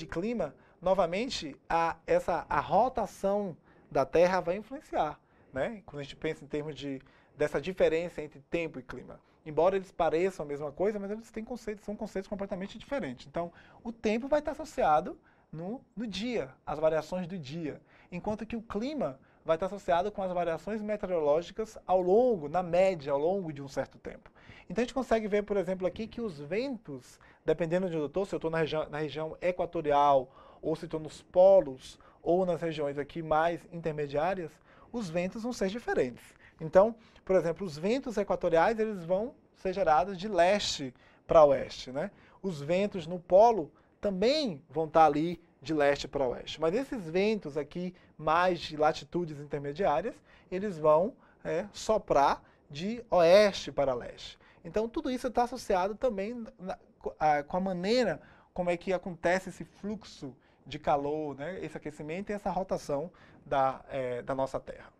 de clima, novamente, a, essa, a rotação da Terra vai influenciar. Né? Quando a gente pensa em termos de, dessa diferença entre tempo e clima. Embora eles pareçam a mesma coisa, mas eles têm conceitos, são conceitos completamente diferentes. Então, o tempo vai estar associado no, no dia, as variações do dia, enquanto que o clima vai estar associado com as variações meteorológicas ao longo, na média, ao longo de um certo tempo. Então a gente consegue ver, por exemplo, aqui que os ventos, dependendo de onde eu estou, se eu estou na, na região equatorial, ou se estou nos polos, ou nas regiões aqui mais intermediárias, os ventos vão ser diferentes. Então, por exemplo, os ventos equatoriais eles vão ser gerados de leste para oeste. Né? Os ventos no polo também vão estar ali de leste para oeste. Mas esses ventos aqui, mais de latitudes intermediárias, eles vão é, soprar de oeste para leste. Então, tudo isso está associado também na, a, com a maneira como é que acontece esse fluxo de calor, né, esse aquecimento e essa rotação da, é, da nossa Terra.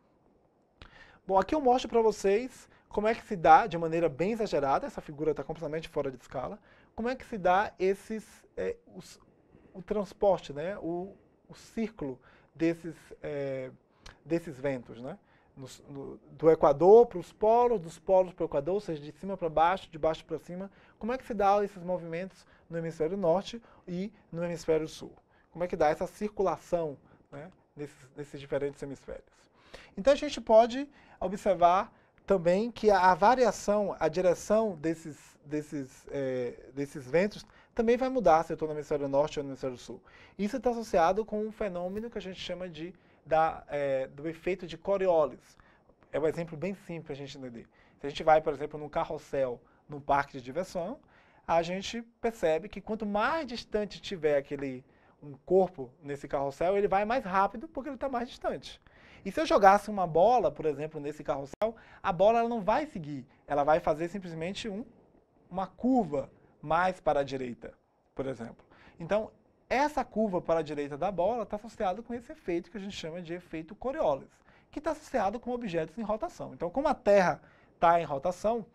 Bom, aqui eu mostro para vocês como é que se dá, de maneira bem exagerada, essa figura está completamente fora de escala, como é que se dá esses, é, os, o transporte, né? o, o círculo desses, é, desses ventos. Né? No, no, do Equador para os polos, dos polos para o Equador, ou seja, de cima para baixo, de baixo para cima. Como é que se dá esses movimentos no hemisfério norte e no hemisfério sul? Como é que dá essa circulação né, nesses, nesses diferentes hemisférios? Então a gente pode observar também que a, variação, a direção desses, desses, é, desses ventos também vai mudar se eu estou no hemisfério norte ou no hemisfério sul. Isso está associado com um fenômeno que a gente chama de da, é, do efeito de Coriolis. É um exemplo bem simples para a gente entender. Se a gente vai, por exemplo, num carrossel, num parque de diversão, a gente percebe que quanto mais distante tiver aquele um corpo nesse carrossel, ele vai mais rápido porque ele está mais distante. E se eu jogasse uma bola, por exemplo, nesse carrossel, a bola ela não vai seguir, ela vai fazer simplesmente um, uma curva mais para a direita, por exemplo. Então, essa curva para a direita da bola está associada com esse efeito que a gente chama de efeito Coriolis, que está associado com objetos em rotação. Então, como a Terra está em rotação,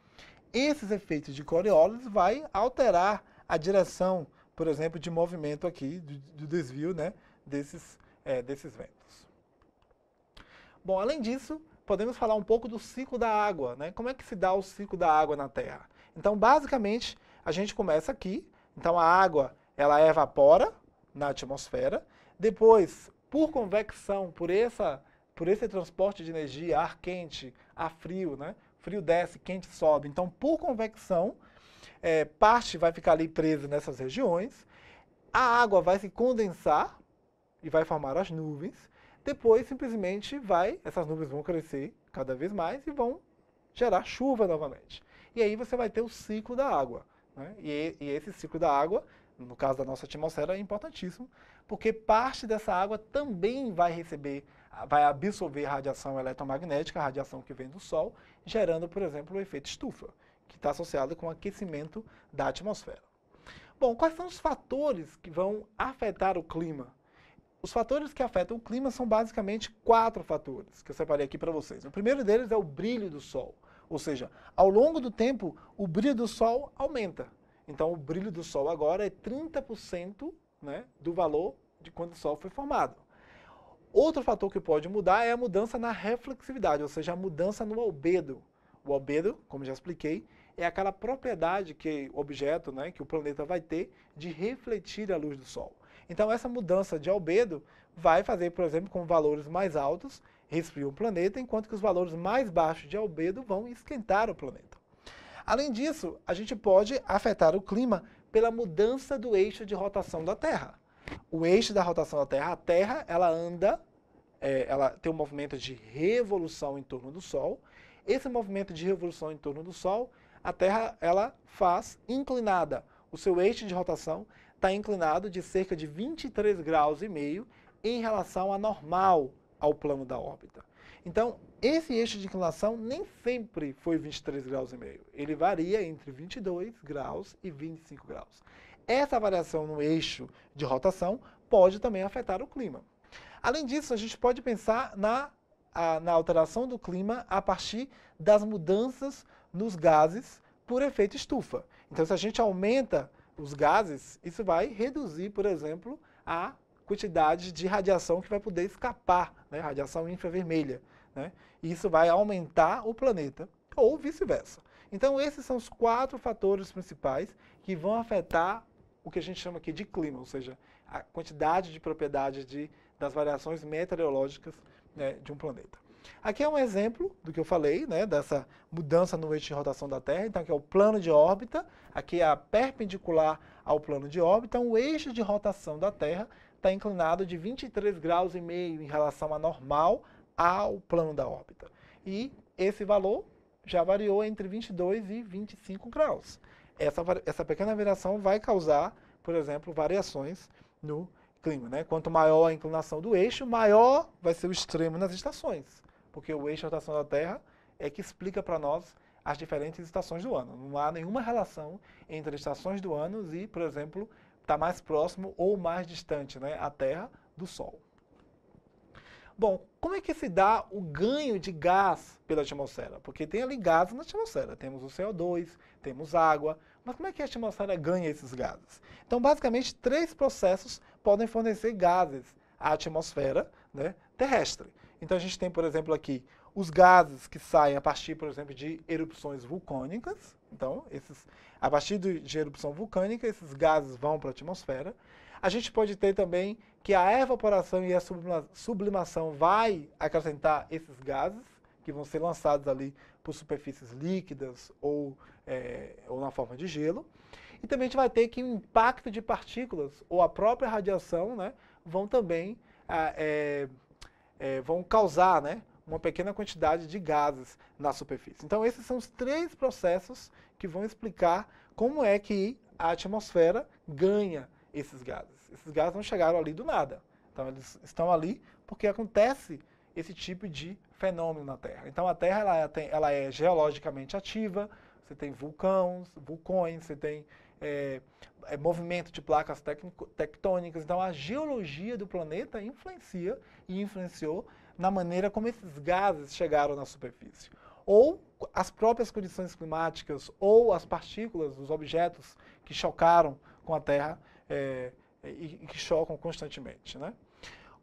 esses efeitos de Coriolis vai alterar a direção, por exemplo, de movimento aqui, do, do desvio né, desses, é, desses ventos. Bom, além disso, podemos falar um pouco do ciclo da água, né? Como é que se dá o ciclo da água na Terra? Então, basicamente, a gente começa aqui, então a água ela evapora na atmosfera, depois, por convecção, por, essa, por esse transporte de energia, ar quente, ar frio, né? frio desce, quente sobe. Então, por convecção, é, parte vai ficar ali presa nessas regiões, a água vai se condensar e vai formar as nuvens, depois simplesmente vai, essas nuvens vão crescer cada vez mais e vão gerar chuva novamente. E aí você vai ter o ciclo da água. Né? E, e esse ciclo da água, no caso da nossa atmosfera, é importantíssimo, porque parte dessa água também vai receber, vai absorver radiação eletromagnética, radiação que vem do Sol, gerando, por exemplo, o efeito estufa, que está associado com o aquecimento da atmosfera. Bom, quais são os fatores que vão afetar o clima? Os fatores que afetam o clima são basicamente quatro fatores que eu separei aqui para vocês. O primeiro deles é o brilho do Sol. Ou seja, ao longo do tempo, o brilho do Sol aumenta. Então, o brilho do Sol agora é 30% né, do valor de quando o Sol foi formado. Outro fator que pode mudar é a mudança na reflexividade, ou seja, a mudança no albedo. O albedo, como já expliquei, é aquela propriedade que o objeto, né, que o planeta vai ter de refletir a luz do Sol. Então essa mudança de albedo vai fazer, por exemplo, com valores mais altos resfriam o planeta, enquanto que os valores mais baixos de albedo vão esquentar o planeta. Além disso, a gente pode afetar o clima pela mudança do eixo de rotação da Terra. O eixo da rotação da Terra, a Terra, ela anda, é, ela tem um movimento de revolução em torno do Sol. Esse movimento de revolução em torno do Sol, a Terra, ela faz inclinada. O seu eixo de rotação está inclinado de cerca de 23 graus e meio em relação à normal, ao plano da órbita. Então, esse eixo de inclinação nem sempre foi 23 graus e meio. Ele varia entre 22 graus e 25 graus. Essa variação no eixo de rotação pode também afetar o clima. Além disso, a gente pode pensar na, a, na alteração do clima a partir das mudanças nos gases por efeito estufa. Então, se a gente aumenta os gases, isso vai reduzir, por exemplo, a quantidade de radiação que vai poder escapar, né, radiação infravermelha. Né, e isso vai aumentar o planeta, ou vice-versa. Então, esses são os quatro fatores principais que vão afetar o que a gente chama aqui de clima, ou seja, a quantidade de propriedades de, das variações meteorológicas né, de um planeta. Aqui é um exemplo do que eu falei, né, dessa mudança no eixo de rotação da Terra. Então, aqui é o plano de órbita, aqui é a perpendicular ao plano de órbita, então, o eixo de rotação da Terra está inclinado de 23 graus e meio em relação à normal ao plano da órbita. E esse valor já variou entre 22 e 25 graus. Essa, essa pequena variação vai causar, por exemplo, variações no clima. Né? Quanto maior a inclinação do eixo, maior vai ser o extremo nas estações, porque o eixo de rotação da Terra é que explica para nós as diferentes estações do ano. Não há nenhuma relação entre estações do ano e, por exemplo, está mais próximo ou mais distante, né, a Terra do Sol. Bom, como é que se dá o ganho de gás pela atmosfera? Porque tem ali gases na atmosfera, temos o CO2, temos água, mas como é que a atmosfera ganha esses gases? Então, basicamente, três processos podem fornecer gases à atmosfera né, terrestre. Então, a gente tem, por exemplo, aqui os gases que saem a partir, por exemplo, de erupções vulcânicas. Então, esses, a partir de erupção vulcânica, esses gases vão para a atmosfera. A gente pode ter também que a evaporação e a sublimação vai acrescentar esses gases que vão ser lançados ali por superfícies líquidas ou, é, ou na forma de gelo. E também a gente vai ter que o impacto de partículas ou a própria radiação né, vão também é, é, vão causar né, uma pequena quantidade de gases na superfície. Então, esses são os três processos que vão explicar como é que a atmosfera ganha esses gases. Esses gases não chegaram ali do nada. Então, eles estão ali porque acontece esse tipo de fenômeno na Terra. Então, a Terra ela, é, ela é geologicamente ativa, você tem vulcões, vulcões, você tem é, é, movimento de placas tectônicas. Então, a geologia do planeta influencia e influenciou na maneira como esses gases chegaram na superfície. Ou as próprias condições climáticas, ou as partículas os objetos que chocaram com a Terra é, e, e que chocam constantemente. Né?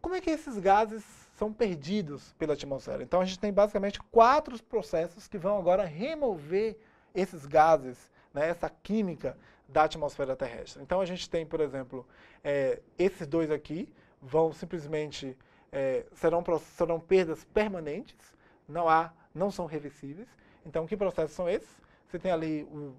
Como é que esses gases são perdidos pela atmosfera? Então a gente tem basicamente quatro processos que vão agora remover esses gases, né, essa química da atmosfera terrestre. Então a gente tem, por exemplo, é, esses dois aqui vão simplesmente é, serão, serão perdas permanentes, não há, não são reversíveis. Então, que processos são esses? Você tem ali o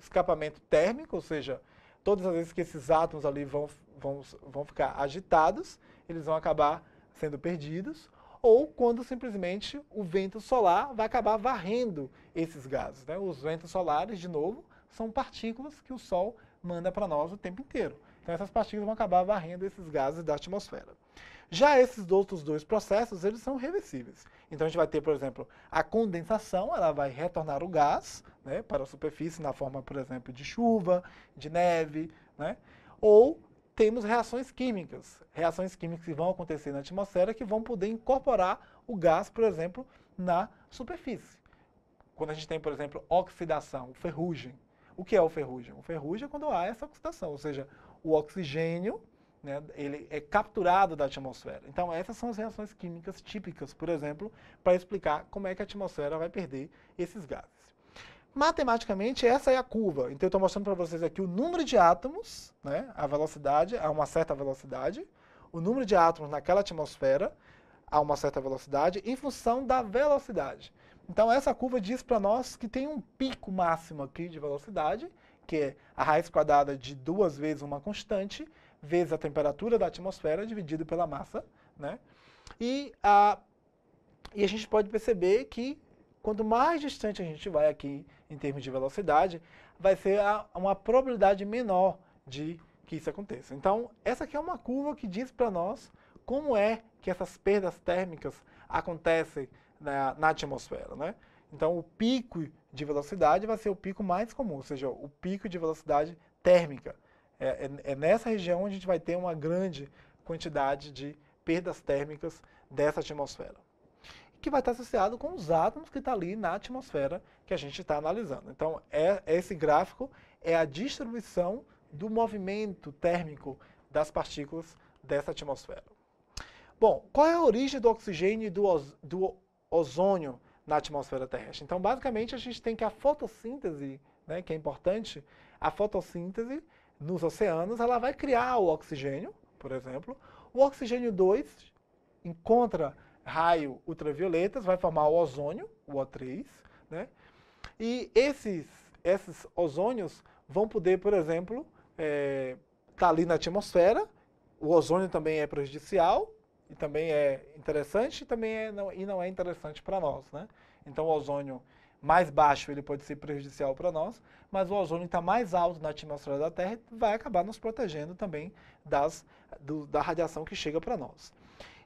escapamento térmico, ou seja, todas as vezes que esses átomos ali vão, vão, vão ficar agitados, eles vão acabar sendo perdidos, ou quando simplesmente o vento solar vai acabar varrendo esses gases. Né? Os ventos solares, de novo, são partículas que o Sol manda para nós o tempo inteiro. Então essas partículas vão acabar varrendo esses gases da atmosfera. Já esses outros dois processos, eles são reversíveis. Então a gente vai ter, por exemplo, a condensação, ela vai retornar o gás né, para a superfície na forma, por exemplo, de chuva, de neve, né? ou temos reações químicas, reações químicas que vão acontecer na atmosfera que vão poder incorporar o gás, por exemplo, na superfície. Quando a gente tem, por exemplo, oxidação, ferrugem. O que é o ferrugem? O ferrugem é quando há essa oxidação, ou seja, o oxigênio né, ele é capturado da atmosfera. Então, essas são as reações químicas típicas, por exemplo, para explicar como é que a atmosfera vai perder esses gases. Matematicamente, essa é a curva. Então, eu estou mostrando para vocês aqui o número de átomos, né, a velocidade, a uma certa velocidade, o número de átomos naquela atmosfera, a uma certa velocidade, em função da velocidade. Então, essa curva diz para nós que tem um pico máximo aqui de velocidade, que é a raiz quadrada de duas vezes uma constante, vezes a temperatura da atmosfera dividido pela massa, né? E a, e a gente pode perceber que quanto mais distante a gente vai aqui em termos de velocidade, vai ser a, uma probabilidade menor de que isso aconteça. Então, essa aqui é uma curva que diz para nós como é que essas perdas térmicas acontecem na, na atmosfera, né? Então, o pico de velocidade vai ser o pico mais comum, ou seja, o pico de velocidade térmica. É, é, é nessa região onde a gente vai ter uma grande quantidade de perdas térmicas dessa atmosfera, que vai estar associado com os átomos que está ali na atmosfera que a gente está analisando. Então, é, é, esse gráfico é a distribuição do movimento térmico das partículas dessa atmosfera. Bom, qual é a origem do oxigênio e do, do ozônio na atmosfera terrestre. Então, basicamente, a gente tem que a fotossíntese, né, que é importante, a fotossíntese nos oceanos, ela vai criar o oxigênio, por exemplo. O oxigênio 2 encontra raio ultravioletas, vai formar o ozônio, o O3, né? E esses, esses ozônios vão poder, por exemplo, estar eh, é, tá ali na atmosfera, o ozônio também é prejudicial, e também é interessante e também é não, e não é interessante para nós, né? Então o ozônio mais baixo ele pode ser prejudicial para nós, mas o ozônio está mais alto na atmosfera da Terra e vai acabar nos protegendo também das, do, da radiação que chega para nós.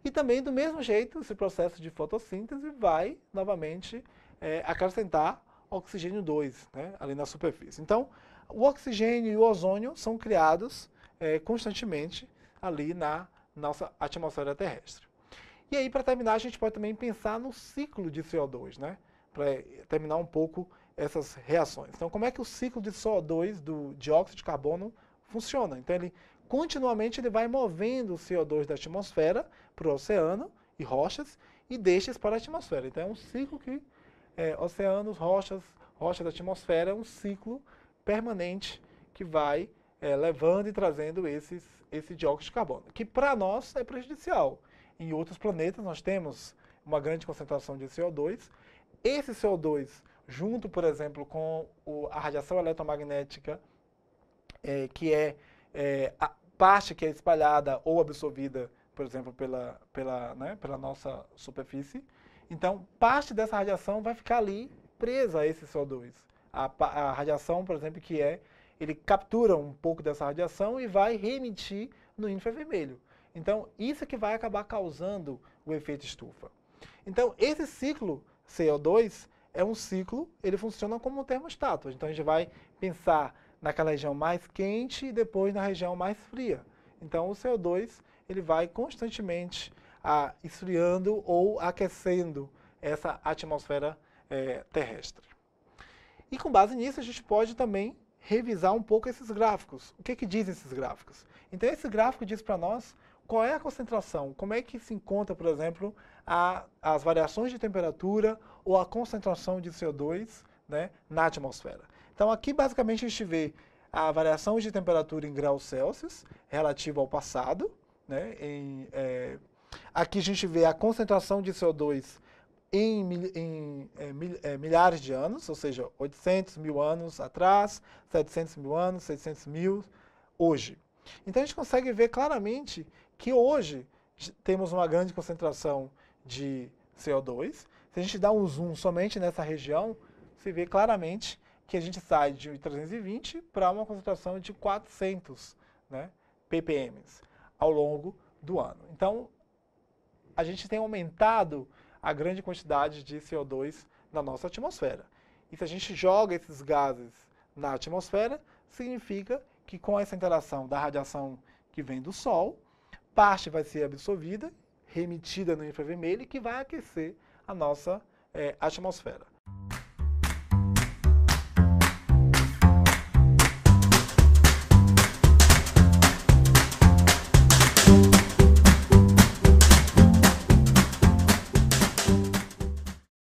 E também do mesmo jeito esse processo de fotossíntese vai novamente é, acrescentar oxigênio 2 né, ali na superfície. Então o oxigênio e o ozônio são criados é, constantemente ali na nossa atmosfera terrestre. E aí, para terminar, a gente pode também pensar no ciclo de CO2, né? Para terminar um pouco essas reações. Então, como é que o ciclo de CO2 do dióxido de carbono funciona? Então, ele continuamente ele vai movendo o CO2 da atmosfera para o oceano e rochas e deixa isso para a atmosfera. Então, é um ciclo que é, oceanos, rochas, rochas da atmosfera, é um ciclo permanente que vai é, levando e trazendo esses esse dióxido de carbono, que para nós é prejudicial. Em outros planetas nós temos uma grande concentração de CO2. Esse CO2, junto, por exemplo, com o, a radiação eletromagnética, é, que é, é, a parte que é espalhada ou absorvida, por exemplo, pela, pela, né, pela nossa superfície, então parte dessa radiação vai ficar ali presa a esse CO2. A, a radiação, por exemplo, que é ele captura um pouco dessa radiação e vai reemitir no infravermelho. Então, isso é que vai acabar causando o efeito estufa. Então, esse ciclo CO2 é um ciclo, ele funciona como um termostato. Então, a gente vai pensar naquela região mais quente e depois na região mais fria. Então, o CO2 ele vai constantemente a, ah, esfriando ou aquecendo essa atmosfera eh, terrestre. E com base nisso, a gente pode também revisar um pouco esses gráficos. O que, que dizem esses gráficos? Então, esse gráfico diz para nós qual é a concentração, como é que se encontra, por exemplo, a, as variações de temperatura ou a concentração de CO2 né, na atmosfera. Então, aqui basicamente a gente vê a variação de temperatura em graus Celsius relativa ao passado. Né, em, é, aqui a gente vê a concentração de CO2 em, em é, é, milhares de anos, ou seja, 800 mil anos atrás, 700 mil anos, 600 mil hoje. Então a gente consegue ver claramente que hoje temos uma grande concentração de CO2. Se a gente dá um zoom somente nessa região, se vê claramente que a gente sai de 320 para uma concentração de 400 né, ppm ao longo do ano. Então, a gente tem aumentado a grande quantidade de CO2 na nossa atmosfera. E se a gente joga esses gases na atmosfera, significa que com essa interação da radiação que vem do Sol, parte vai ser absorvida, remitida no infravermelho, que vai aquecer a nossa é, atmosfera.